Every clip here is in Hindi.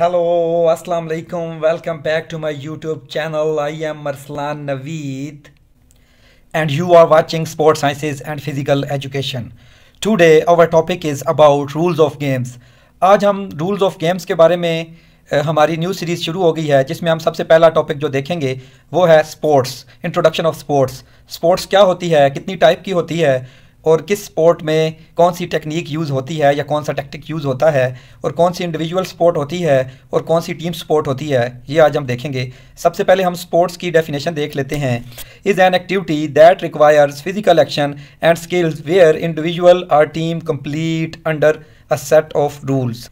हेलो अस्सलाम वालेकुम welcome back to my YouTube channel I am Marslan Naveed and you are watching sports sciences and physical education today our topic is about rules of games आज हम रूल्स ऑफ गेम्स के बारे में हमारी न्यू सीरीज़ शुरू हो गई है जिसमें हम सबसे पहला टॉपिक जो देखेंगे वो है sports introduction of sports sports क्या होती है कितनी टाइप की होती है और किस स्पोर्ट में कौन सी टेक्निक यूज़ होती है या कौन सा टेक्टिक यूज़ होता है और कौन सी इंडिविजुअल स्पोर्ट होती है और कौन सी टीम स्पोर्ट होती है ये आज हम देखेंगे सबसे पहले हम स्पोर्ट्स की डेफिनेशन देख लेते हैं is an activity that requires physical action and skills where individual or team complete under a set of rules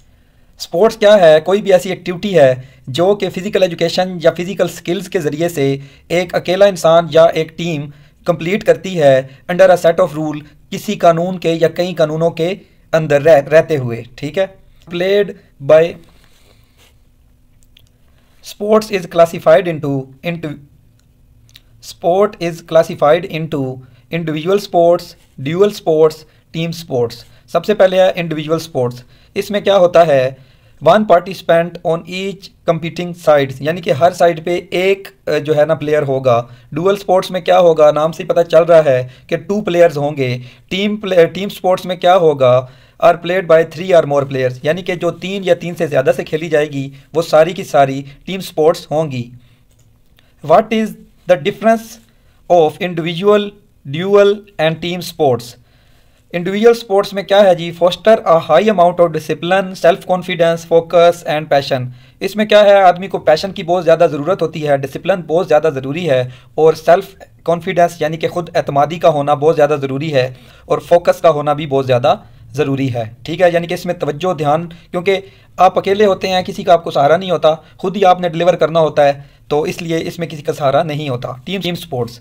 sports क्या है कोई भी ऐसी एक्टिविटी है जो कि फ़िज़िकल एजुकेशन या फ़िज़िकल स्किल्स के ज़रिए से एक अकेला इंसान या एक टीम कंप्लीट करती है under a set of rule किसी कानून के या कई कानूनों के अंदर रह, रहते हुए ठीक है played by sports is classified into into sport is classified into individual sports dual sports team sports सबसे पहले है इंडिविजुअल स्पोर्ट्स इसमें क्या होता है one participant on each competing sides यानी कि हर साइड पे एक जो है ना प्लेयर होगा डुअल स्पोर्ट्स में क्या होगा नाम से पता चल रहा है कि टू प्लेयर्स होंगे टीम प्लेयर टीम स्पोर्ट्स में क्या होगा are played by three or more players यानी कि जो तीन या तीन से ज़्यादा से खेली जाएगी वो सारी की सारी टीम स्पोर्ट्स होंगी what is the difference of individual dual and team sports individual sports में क्या है जी foster a high amount of discipline self confidence focus and passion इसमें क्या है आदमी को पैशन की बहुत ज़्यादा ज़रूरत होती है डिसिप्लिन बहुत ज़्यादा ज़रूरी है और सेल्फ कॉन्फिडेंस यानी कि खुद एतमादी का होना बहुत ज़्यादा ज़रूरी है और फोकस का होना भी बहुत ज़्यादा ज़रूरी है ठीक है यानी कि इसमें तवज्जो ध्यान क्योंकि आप अकेले होते हैं किसी का आपको सहारा नहीं होता खुद ही आपने डिलीवर करना होता है तो इसलिए इसमें किसी का सहारा नहीं होता team team sports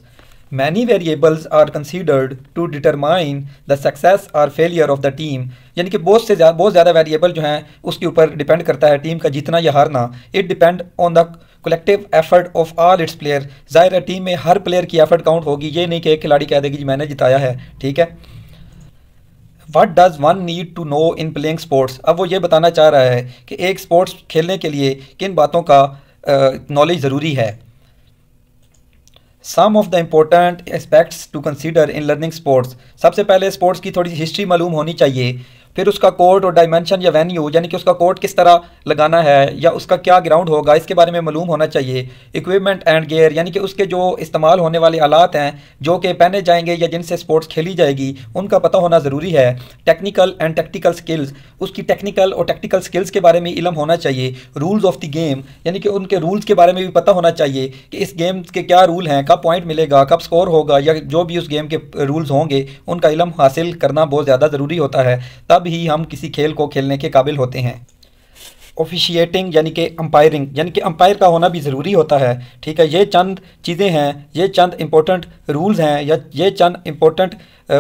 many variables are considered to determine the success और फेलियर ऑफ द टीम यानी कि बहुत से जा, बहुत ज़्यादा वेरिएबल जो हैं उसके ऊपर डिपेंड करता है टीम का जीतना या हारना it depend on the collective effort of all its player ज़ाहिर है टीम में हर प्लेयर की एफर्ट काउंट होगी ये नहीं कि एक खिलाड़ी कह देगी जी मैंने जिताया है ठीक है what does one need to know in playing sports अब वो ये बताना चाह रहा है कि एक स्पोर्ट्स खेलने के लिए किन बातों का नॉलेज ज़रूरी है some of the important aspects to consider in learning sports सबसे पहले स्पोर्ट्स की थोड़ी हिस्ट्री मालूम होनी चाहिए फिर उसका कोर्ट और डायमेंशन या वेन्यू यानी कि उसका कोर्ट किस तरह लगाना है या उसका क्या ग्राउंड होगा इसके बारे में मालूम होना चाहिए इक्विपमेंट एंड गेयर यानी कि उसके जो इस्तेमाल होने वाले आलात हैं जो कि पहने जाएंगे या जिनसे स्पोर्ट्स खेली जाएगी उनका पता होना ज़रूरी है टेक्निकल एंड टेक्टिकल स्किल्स उसकी टेक्निकल और टेक्टिकल स्किल्स के बारे में इलम होना चाहिए रूल्स ऑफ द गेम यानी कि उनके रूल्स के बारे में भी पता होना चाहिए कि इस गेम के क्या रूल हैं कब पॉइंट मिलेगा कब स्कोर होगा या जो भी उस गेम के रूल्स होंगे उनका इलम हासिल करना बहुत ज़्यादा ज़रूरी होता है तब तब ही हम किसी खेल को खेलने के काबिल होते हैं ऑफिशिएटिंग यानी कि अंपायरिंग यानी कि अंपायर का होना भी ज़रूरी होता है ठीक है ये चंद चीज़ें हैं ये चंद इंपॉर्टेंट रूल्स हैं या ये चंद इंपॉर्टेंट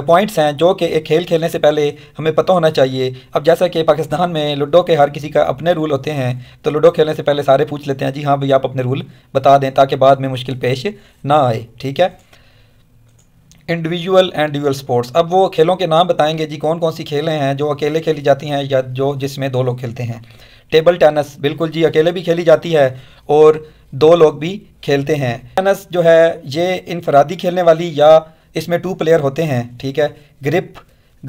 पॉइंट्स हैं जो कि एक खेल खेलने से पहले हमें पता होना चाहिए अब जैसा कि पाकिस्तान में लूडो के हर किसी का अपने रूल होते हैं तो लूडो खेलने से पहले सारे पूछ लेते हैं जी हाँ भैया आप अपने रूल बता दें ताकि बाद में मुश्किल पेश ना आए ठीक है इंडिविजुअल एंड ड्यूअल स्पोर्ट्स अब वो खेलों के नाम बताएंगे जी कौन कौन सी खेलें हैं जो अकेले खेली जाती हैं या जो जिसमें दो लोग खेलते हैं टेबल टेनिस बिल्कुल जी अकेले भी खेली जाती है और दो लोग भी खेलते हैं टेनिस जो है ये इनफरादी खेलने वाली या इसमें टू प्लेयर होते हैं ठीक है ग्रिप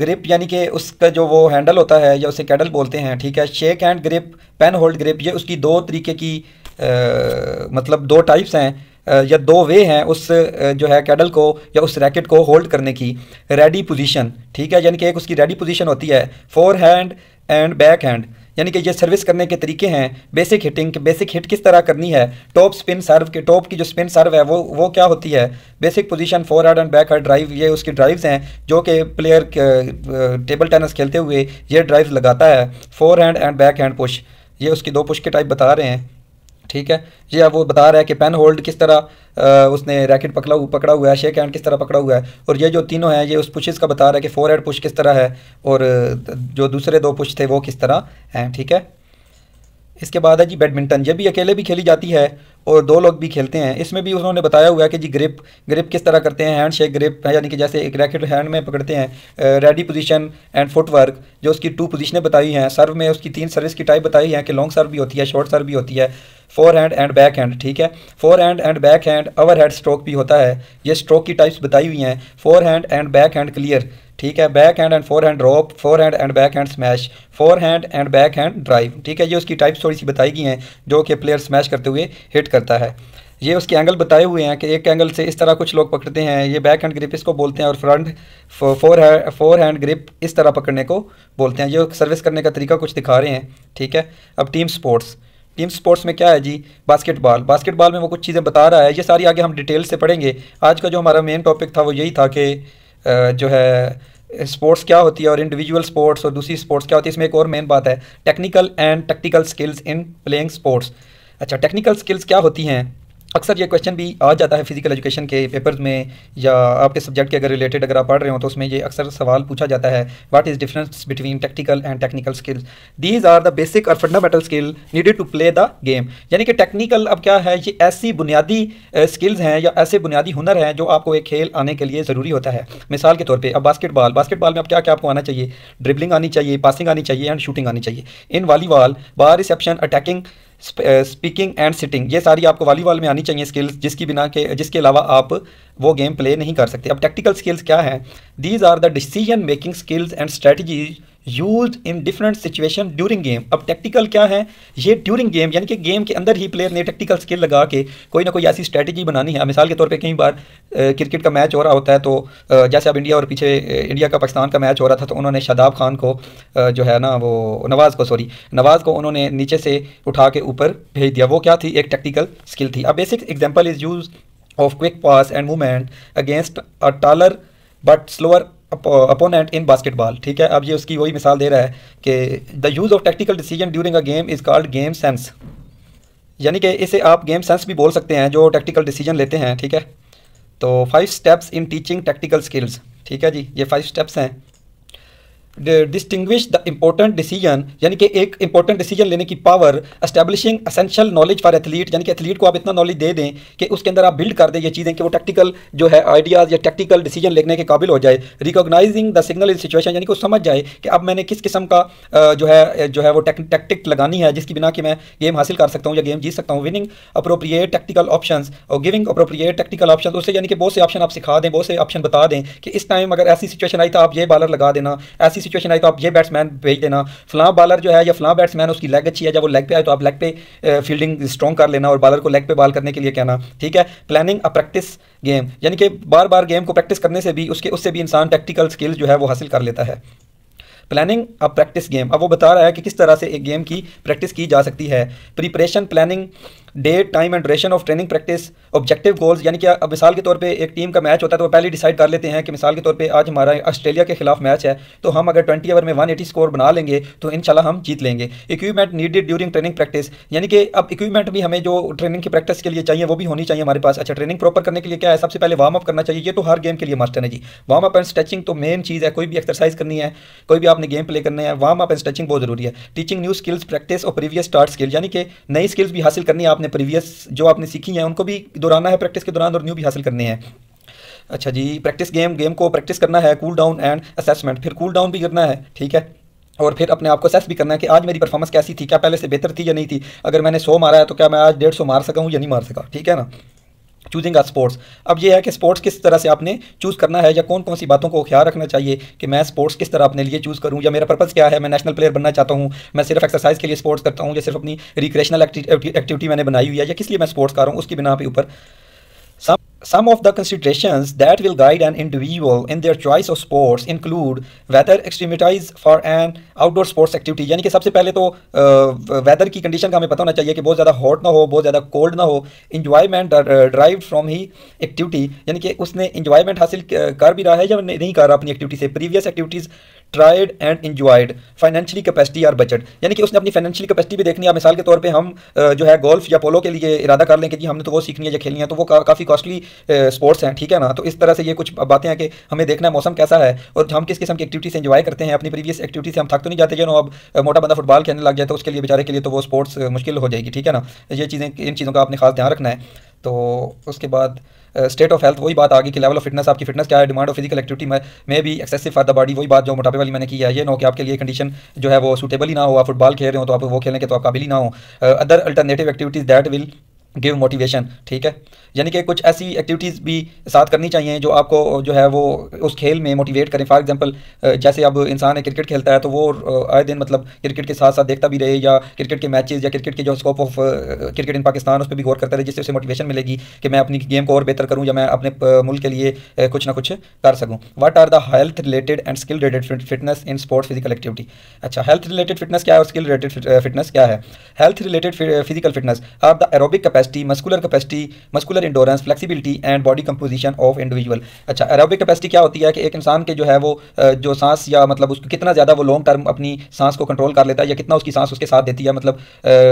ग्रिप यानी कि उसका जो वो हैंडल होता है या उसे कैडल बोलते हैं ठीक है shake hand grip pen hold grip ये उसकी दो तरीके की आ, मतलब दो टाइप्स हैं या दो वे हैं उस जो है कैडल को या उस रैकेट को होल्ड करने की रेडी पोजीशन ठीक है यानी कि एक उसकी रेडी पोजीशन होती है forehand and backhand यानी कि ये सर्विस करने के तरीके हैं बेसिक हिटिंग बेसिक हिट किस तरह करनी है टॉप स्पिन सर्व के टॉप की जो स्पिन सर्व है वो वो क्या होती है basic position forehand and backhand drive ये उसकी ड्राइव्स हैं जो कि प्लेयर टेबल टेनिस खेलते हुए ये ड्राइव लगाता है forehand and backhand push ये उसकी दो पुश के टाइप बता रहे हैं ठीक है ये अब वो बता रहा है कि पेन होल्ड किस तरह उसने रैकेट पकड़ा हुआ पकड़ा हुआ है शेक हैंड किस तरह पकड़ा हुआ है और ये जो तीनों हैं ये उस पुशेस का बता रहा है कि फोर हेड पुश किस तरह है और जो दूसरे दो पुश थे वो किस तरह हैं ठीक है इसके बाद है जी बैडमिंटन ये भी अकेले भी खेली जाती है और दो लोग भी खेलते हैं इसमें भी उन्होंने बताया हुआ है कि जी ग्रिप ग्रिप किस तरह करते हैं हैंड शेक ग्रिप यानी कि जैसे एक रैकेट हैंड में पकड़ते हैं रेडी पोजीशन एंड फुटवर्क जो उसकी टू पोजीशनें बताई हैं सर्व में उसकी तीन सर्विस की टाइप बताई है कि लॉन्ग सर्व भी होती है शॉर्ट सर्व भी होती है forehand and backhand ठीक है forehand and backhand overhead stroke भी होता है ये स्ट्रोक की टाइप्स बताई हुई हैं forehand and backhand clear ठीक है backhand and forehand drop forehand and backhand smash forehand and backhand drive ठीक है ये उसकी टाइप्स थोड़ी सी बताई गई हैं जो कि प्लेयर स्मैश करते हुए हिट करता है ये उसके एंगल बताए हुए हैं कि एक एंगल से इस तरह कुछ लोग पकड़ते हैं ये बैक हैंड ग्रिप इसको बोलते हैं और फ्रंट फोर है फोर हैंड ग्रिप इस तरह पकड़ने को बोलते हैं ये सर्विस करने का तरीका कुछ दिखा रहे हैं ठीक है अब टीम स्पोर्ट्स टीम स्पोर्ट्स में क्या है जी बास्केटबॉल बास्केटबॉल में वो कुछ चीज़ें बता रहा है ये सारी आगे हम डिटेल से पढ़ेंगे आज का जो हमारा मेन टॉपिक था वो यही था कि जो है स्पोर्ट्स क्या होती है और इंडिविजुअल स्पोर्ट्स और दूसरी स्पोर्ट्स क्या होती है इसमें एक और मेन बात है technical and tactical skills in playing sports अच्छा टेक्निकल स्किल्स क्या होती हैं अक्सर ये क्वेश्चन भी आ जाता है फिजिकल एजुकेशन के पेपर्स में या आपके सब्जेक्ट के अगर रिलेटेड अगर आप पढ़ रहे हो तो उसमें ये अक्सर सवाल पूछा जाता है what is difference between tactical and technical skills these are the basic और fundamental skill needed to play the game यानी कि टेक्निकल अब क्या है ये ऐसी बुनियादी स्किल्स हैं या ऐसे बुनियादी हुनर हैं जो आपको एक खेल आने के लिए ज़रूरी होता है मिसाल के तौर पर अब बास्केटबॉल बास्केटबॉल में अब क्या क्या आपको आना चाहिए ड्रिबलिंग आनी चाहिए पासिंग आनी चाहिए एंड शूटिंग आनी चाहिए इन वॉलीबॉल बार reception attacking speaking and sitting ये सारी आपको वॉलीबॉल में आनी चाहिए स्किल्स जिसकी बिना के जिसके अलावा आप वो गेम प्ले नहीं कर सकते अब टैक्टिकल स्किल्स क्या है these are the decision making skills and strategies use in different situation during game अब टेक्टिकल क्या है ये ड्यूरिंग गेम यानी कि गेम के अंदर ही प्लेयर ने टेक्टिकल स्किल लगा के कोई ना कोई ऐसी स्ट्रैटेजी बनानी है मिसाल के तौर पे कई बार क्रिकेट का मैच हो रहा होता है तो जैसे अब इंडिया और पीछे इंडिया का पाकिस्तान का मैच हो रहा था तो उन्होंने शादाब खान को जो है ना वो नवाज़ को सॉरी नवाज़ को उन्होंने नीचे से उठा के ऊपर भेज दिया वो क्या थी एक टेक्टिकल स्किल थी अब basic example is use of quick pass and movement against a taller but slower opponent in basketball ठीक है अब ये उसकी वही मिसाल दे रहा है कि the use of tactical decision during a game is called game sense यानी कि इसे आप गेम सेंस भी बोल सकते हैं जो टेक्टिकल डिसीजन लेते हैं ठीक है तो five steps in teaching tactical skills ठीक है जी ये फाइव स्टेप्स हैं डिस्टिंग्विश द इम्पोर्टेंट डिसीजन यानी कि एक इंपॉर्टेंट डिसीजन लेने की power establishing essential knowledge for athlete यानी कि एथलीट को आप इतना नॉलेज दे दें कि उसके अंदर आप बिल्ड कर दें ये चीज़ें कि वो टैक्टिकल जो है आइडियाज़ या टेक्टिकल डिसीजन लेने के काबिल हो जाए recognizing the signal in situation यानी कि वो समझ जाए कि अब मैंने किस किस्म का जो है जो है वो टैक्टिक लगानी है जिसकी बिना कि मैं गेम हासिल कर सकता हूँ या गेम जीत सकता हूँ विनिंग अप्रोप्रिएट टैक्टिकल ऑप्शन और गिविंग अप्रोप्रिएट टेक्टिकल ऑप्शन उससे यानी कि बहुत से ऑप्शन आप सिखा दें बहुत से ऑप्शन बता दें कि इस टाइम अगर ऐसी सिचुएशन आई तो आप ये बॉलर लगा देना ऐसी ऐसी सिचुएशन आई तो आप ये बैट्समैन भेज देना फलां बॉलर जो है या फलां बैट्समैन उसकी लेग अच्छी है जब वो लेग पे आए तो आप लेग पे फील्डिंग स्ट्रॉन्ग कर लेना और बॉलर को लेग पे बॉल करने के लिए कहना ठीक है प्लानिंग अ प्रैक्टिस गेम यानी कि बार बार गेम को प्रैक्टिस करने से भी उसके उससे भी इंसान टेक्टिकल स्किल जो है वो हासिल कर लेता है प्लानिंग अ प्रैक्टिस गेम अब वो बता रहा है कि किस तरह से एक गेम की प्रैक्टिस की जा सकती है preparation planning day time and duration of training practice objective goals यानी कि अब मिसाल के तौर पे एक टीम का मैच होता है तो वो पहले डिसाइड कर लेते हैं कि मिसाल के तौर पे आज हमारा ऑस्ट्रेलिया के खिलाफ मैच है तो हम अगर 20 ओवर में 180 स्कोर बना लेंगे तो इंशाल्लाह हम जीत लेंगे equipment needed during training practice यानी कि अब इक्विपमेंट भी हमें जो ट्रेनिंग की प्रैक्टिस के लिए चाहिए वो भी होनी चाहिए हमारे पास अच्छा ट्रेनिंग प्रॉपर करने के लिए क्या है सबसे पहले वार्म अप करना चाहिए ये तो हर गेम के लिए मास्टर है जी वार्म अप एंड स्ट्रेचिंग तो मेन चीज़ है कोई भी एक्सरसाइज करनी है कोई भी आपने गेम प्ले करना है वार्म अप एंड स्ट्रेचिंग बहुत जरूरी है टीचिंग न्यू स्किल्स प्रैक्टिस और प्रीवियस स्टार्ट स्किल यानी कि नई स्किल्स भी हासिल करनी है आप आपने प्रीवियस जो आपने सीखी हैं उनको भी दोहराना है प्रैक्टिस के दौरान और न्यू भी हासिल करने हैं अच्छा जी प्रैक्टिस गेम गेम को प्रैक्टिस करना है कूल डाउन एंड असेसमेंट फिर कूल डाउन भी करना है ठीक है और फिर अपने आप को असेस भी करना है कि आज मेरी परफॉर्मेंस कैसी थी क्या पहले से बेहतर थी या नहीं थी अगर मैंने सौ मारा है तो क्या मैं आज डेढ़ सौ मार सका हूँ या नहीं मार सका ठीक है ना चूजिंग आ स्पोर्ट्स अब ये है कि स्पोर्ट्स किस तरह से आपने चूज़ करना है या कौन कौन सी बातों को ख्याल रखना चाहिए कि मैं स्पोर्ट्स किस तरह अपने लिए चूज़ करूँ या मेरा पर्पज़ क्या है मैं नेशनल प्लेयर बनना चाहता हूँ मैं सिर्फ एक्सरसाइज के लिए स्पोर्ट्स करता हूँ या सिर्फ अपनी रिक्रेशनल एक्टिविटी मैंने बनाई हुई है या किस लिए मैं स्पोर्ट्स कर रहा हूँ उसकी बिना पे ऊपर सब Some of the considerations that will guide an individual in their choice of sports include whether extremities for an outdoor sports activity यानी कि सबसे पहले तो वेदर की कंडीशन का हमें पता होना चाहिए कि बहुत ज़्यादा हॉट ना हो बहुत ज़्यादा कोल्ड ना हो इन्जॉयमेंट ड्राइव फ्रॉम ही एक्टिविटी यानी कि उसने इन्जॉयमेंट हासिल कर भी रहा है या नहीं कर रहा अपनी एक्टिविटी से previous activities tried and enjoyed financially capacity और बजट यानी कि उसने अपनी फाइनेंशियली कैपेसिटी भी देखनी है मिसाल के तौर पर हम जो है गोल्फ या पोलो के लिए इरादा कर लें कि हमने तो वो सीखनी है या खेलनी है तो वो का, काफ़ी कॉस्टली स्पोर्ट्स हैं ठीक है ना तो इस तरह से ये कुछ बातें हैं कि हमें देखना है मौसम कैसा है और हम किस किस्म की एक्टिविटी से इन्जॉय करते हैं अपनी प्रीवियस एक्टिविटी से हम थक तो नहीं जाते जो अब मोटा बंदा फुटबॉल खेलने लग जाए तो उसके लिए बेचारे के लिए तो वो स्पोर्ट्स मुश्किल हो जाएगी ठीक है ना ये चीज़ें इन चीज़ों का आपने खास ध्यान रखना है तो उसके बाद स्टेट ऑफ हेल्थ वही बात आ गई कि लेवल ऑफ फिटनेस आपकी फिटनेस क्या है डिमांड ऑफ फिजिकल एक्टिविटी में मे भी एक्सेसिव फॉर द बॉडी वही बात जो मोटापे वाली मैंने की है ये नो कि आपके लिए कंडीशन जो है वो सूटेबल ही ना हो आप फुटबॉल खेल रहे हो तो आप वो खेलने के तो आप काबिल ही ना हो other alternative activities that will give motivation ठीक है यानी कि कुछ ऐसी एक्टिविटीज़ भी साथ करनी चाहिए जो आपको जो है वो उस खेल में मोटिवेट करें फॉर एग्जांपल जैसे अब इंसान है क्रिकेट खेलता है तो वो आए दिन मतलब क्रिकेट के साथ साथ देखता भी रहे या क्रिकेट के मैचेस या क्रिकेट के जो scope of cricket in Pakistan उस पर भी गौर करता रहे जिससे उसे मोटिवेशन मिलेगी कि मैं अपनी गेम को और बेहतर करूँ या मैं अपने मुल्क के लिए कुछ ना कुछ कर सकूँ what are the health related and skill related fitness in sports physical activity अच्छा हेल्थ रिलेटेड फिटनेस क्या है और स्किल रिलेटेड फिटनेस क्या है health related physical fitness are the aerobic capacity capacity muscular capacity muscular endurance flexibility and body composition of individual अच्छा एरोबिक कैपेसिटी क्या होती है कि एक इंसान के जो है वो जो सांस या मतलब उसको कितना ज़्यादा वो लॉन्ग टर्म अपनी सांस को कंट्रोल कर लेता है या कितना उसकी सांस उसके साथ देती है मतलब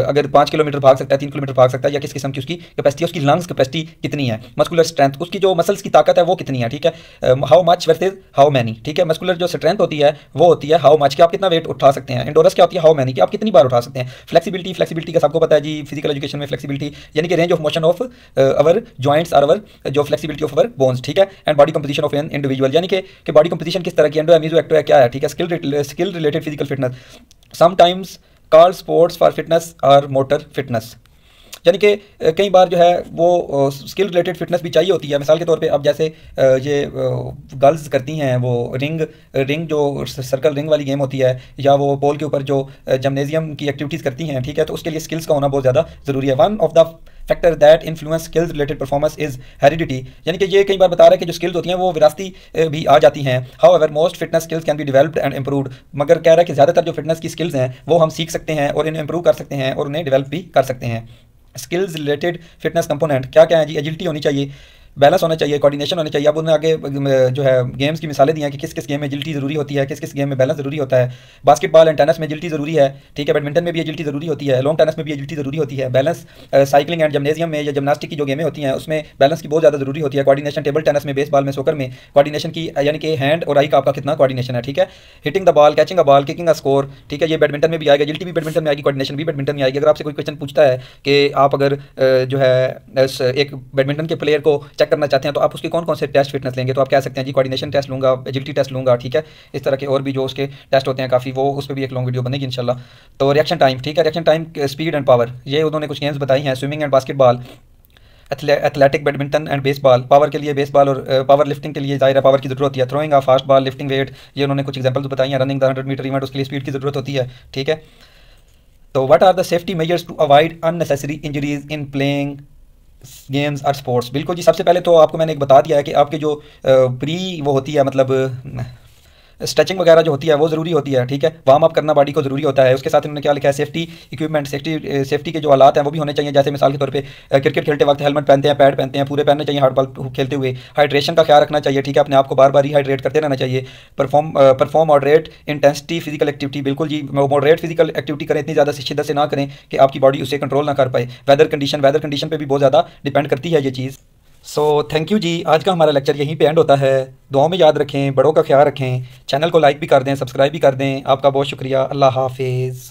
अगर पाँच किलोमीटर भाग सकता है तीन किलोमीटर भाग सकता है या किस किस्म की उसकी कैपेसिटी उसकी लंग्स कैपेसिटी कितनी है मस्कुलर स्ट्रेंथ उसकी जो मसल्स की ताकत है वो कितनी है ठीक है how much versus how many ठीक है मस्कुलर जो स्ट्रेंथ होती है वो होती है हाउ मच कि आप कितना वेट उठा सकते हैं इंडोरस क्या होती है हाउ मैनी कि आप कितनी बार उठा सकते हैं फ्लेक्सिबिलिटी फ्लेक्सिबिलिटी का सबको पता है जी फिजिकल एजुकेशन में फ्लेक्सिबिलिटी यानी कि range of motion of our joints or our जो फ्लेक्सिबिलिटी ऑफ अवर बोन्स ठीक है and body composition of an individual यानी कि, बॉडी कंपोजिशन किस तरह की एंडो एमीजो एक्टो क्या है ठीक है skill skill related physical fitness sometimes car sports for fitness or motor fitness यानी कि कई बार जो है वो स्किल रिलेटेड फिटनेस भी चाहिए होती है मिसाल के तौर पे अब जैसे ये गर्ल्स करती हैं वो रिंग रिंग जो सर्कल रिंग वाली गेम होती है या वो बॉल के ऊपर जो जमनेजियम की एक्टिविटीज़ करती हैं ठीक है तो उसके लिए स्किल्स का होना बहुत ज़्यादा ज़रूरी है one of the factor that influence skills related performance is heredity यानी कि ये कई बार बता रहा है कि जो स्किल्स होती हैं वो विरासती भी आ जाती हैं however most fitness skills can be developed and improved मगर कह रहा है कि ज़्यादातर जो फिटनेस की स्किल्स हैं वो हम सीख सकते हैं और इन्हें इंप्रूव कर सकते हैं और उन्हें डिवेल्प भी कर सकते हैं स्किल्स रिलेटेड फिटनेस कंपोनेंट क्या क्या है जी एजिलिटी होनी चाहिए बैलेंस होना चाहिए कोऑर्डिनेशन होना चाहिए अब उन्होंने आगे जो है गेम्स की मिसालें दी हैं कि किस किस गेम में एजिलिटी ज़रूरी होती है किस किस गेम में बैलेंस ज़रूरी होता है बास्केटबॉल एंड टेनिस में एजिलिटी ज़रूरी है ठीक है बैडमिंटन में भी एजिलिटी ज़रूरी होती है लॉन्ग टेनिस में भी एजिलिटी ज़रूरी होती है बैलेंस साइकिलिंग एंड जिमनेजियम में या जिमनास्टिक की जो गेमें होती हैं उसमें बैलेंस की बहुत ज़्यादा ज़रूरी होती है कोऑर्डिनेशन टेबल टेनिस में बेसबॉल में सोकर में कोऑर्डिनेशन की यानी कि हैंड और आई का आपका कितना कोऑर्डिनेशन है ठीक है hitting the ball catching a ball kicking a score ठीक है ये बैडमिंटन में भी आएगा एजिलिटी भी बैडमिंटन में आएगी कोऑर्डिनेशन भी बैडमिंटन में आएगी अगर आपसे कोई क्वेश्चन पूछता है कि आप अगर जो है एक बैडमिंटन के प्लेयर को चेक करना चाहते हैं तो आप उसके कौन कौन से टेस्ट फिटनेस लेंगे तो आप कह सकते हैं जी कॉर्डिनेशन टेस्ट लूँगा एजिलिटी टेस्ट लूँगा ठीक है इस तरह के और भी जो उसके टेस्ट होते हैं काफ़ी वो उस पर भी एक लॉन्ग वीडियो बनेगी इनशाला तो रिएक्शन टाइम ठीक है reaction time speed and power ये उन्होंने कुछ गेम्स बताई हैं swimming and basketball athletic badminton and baseball power के लिए बेसबॉल और पावर uh, लिफ्टिंग के लिए जाहिर है पावर की जरूरत होती है throwing of fast ball lifting weight ये उन्होंने कुछ एग्जाम्पल्स बताई हैं running the hundred metre event उसके लिए स्पीड की जरूरत होती है ठीक है तो what are the safety measures to avoid unnecessary injuries in playing games और स्पोर्ट्स बिल्कुल जी सबसे पहले तो आपको मैंने एक बता दिया है कि आपके जो प्री वो होती है मतलब स्ट्रेचिंग वगैरह जो होती है वो ज़रूरी होती है ठीक है वार्म अप करना बॉडी को ज़रूरी होता है उसके साथ इन्होंने क्या लिखा है सेफ्टी इक्विपमेंट सेफ्टी सेफ्टी के जो हालात हैं वो भी होने चाहिए जैसे मिसाल के तौर पर क्रिकेट खेलते वक्त हेलमेट पहनते हैं पैड पहनते हैं पूरे पहनने चाहिए हार्ड बॉल खेलते हुए हाइड्रेशन का ख्याल रखना चाहिए ठीक है अपने आपको बार बार रिहाइड्रेट करते रहना चाहिए perform perform moderate intensity physical activity बिल्कुल जी मॉडरेट फिजिकल एक्टिविटी करें इतनी ज़्यादा शिद्दत से ना करें कि आपकी बॉडी उसे कंट्रोल ना कर पाए वेदर कंडीशन वेदर कंडीशन पर भी बहुत ज़्यादा डिपेंड करती है ये चीज़ सो थैंक यू जी आज का हमारा लेक्चर यहीं पे एंड होता है दुआओं में याद रखें बड़ों का ख्याल रखें चैनल को लाइक भी कर दें सब्सक्राइब भी कर दें आपका बहुत शुक्रिया अल्लाह हाफिज़